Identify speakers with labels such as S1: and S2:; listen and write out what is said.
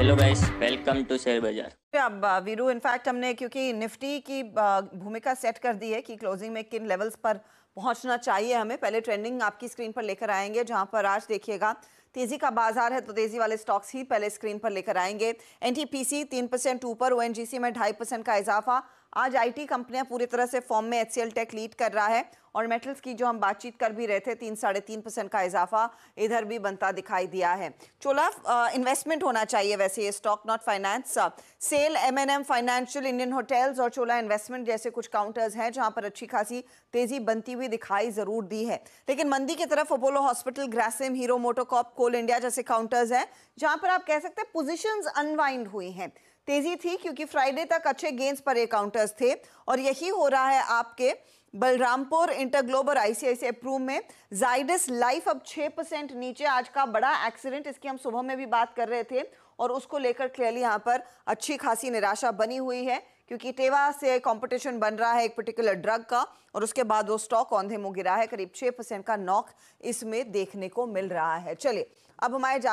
S1: hello guys welcome to share बाजार अब Veeru uh, in fact हमने क्योंकि निफ्टी की uh, भूमिका सेट कर दी है कि क्लोजिंग में किन लेवल्स पर पहुंचना चाहिए हमें पहले ट्रेंडिंग आपकी स्क्रीन पर लेकर आएंगे जहां पर आज देखिएगा तेजी का बाजार है तो तेजी वाले स्टॉक्स ही पहले स्क्रीन पर लेकर आएंगे एन टी पी सी तीन परसेंट ऊपर ओ एन जी सी में ढाई परसेंट का इजाफा आज आई टी कंपनियां पूरी तरह से फॉर्म में एच टेक लीड कर रहा है और मेटल्स की जो हम बातचीत कर भी रहे थे तीन साढ़े तीन परसेंट का इजाफा इधर भी बनता दिखाई दिया है चोला इन्वेस्टमेंट होना चाहिए वैसे ये stock not finance sell M N M financial Indian hotels और चोला इन्वेस्टमेंट जैसे कुछ काउंटर्स हैं जहां पर अच्छी खासी तेजी बनती हुई दिखाई जरूर दी है लेकिन मंदी की तरफ Apollo hospital Grasim Hero MotoCorp Coal India जैसे काउंटर्स हैं जहां पर आप कह सकते हैं पोजिशन अनवाइंड हुई हैं तेजी थी क्योंकि फ्राइडे तक अच्छे गेंस पर ये काउंटर्स थे और यही हो रहा है आपके बलरामपुर इंटर ग्लोबल आईसीआईसी अप्रूव में जाइडस लाइफ अब 6 परसेंट नीचे आज का बड़ा एक्सीडेंट इसकी हम सुबह में भी बात कर रहे थे और उसको लेकर क्लियरली यहाँ पर अच्छी खासी निराशा बनी हुई है क्योंकि टेवा से कंपटीशन बन रहा है एक पर्टिकुलर ड्रग का और उसके बाद वो स्टॉक औंधे में गिरा है करीब छः का नॉक इसमें देखने को मिल रहा है चलिए अब हमारे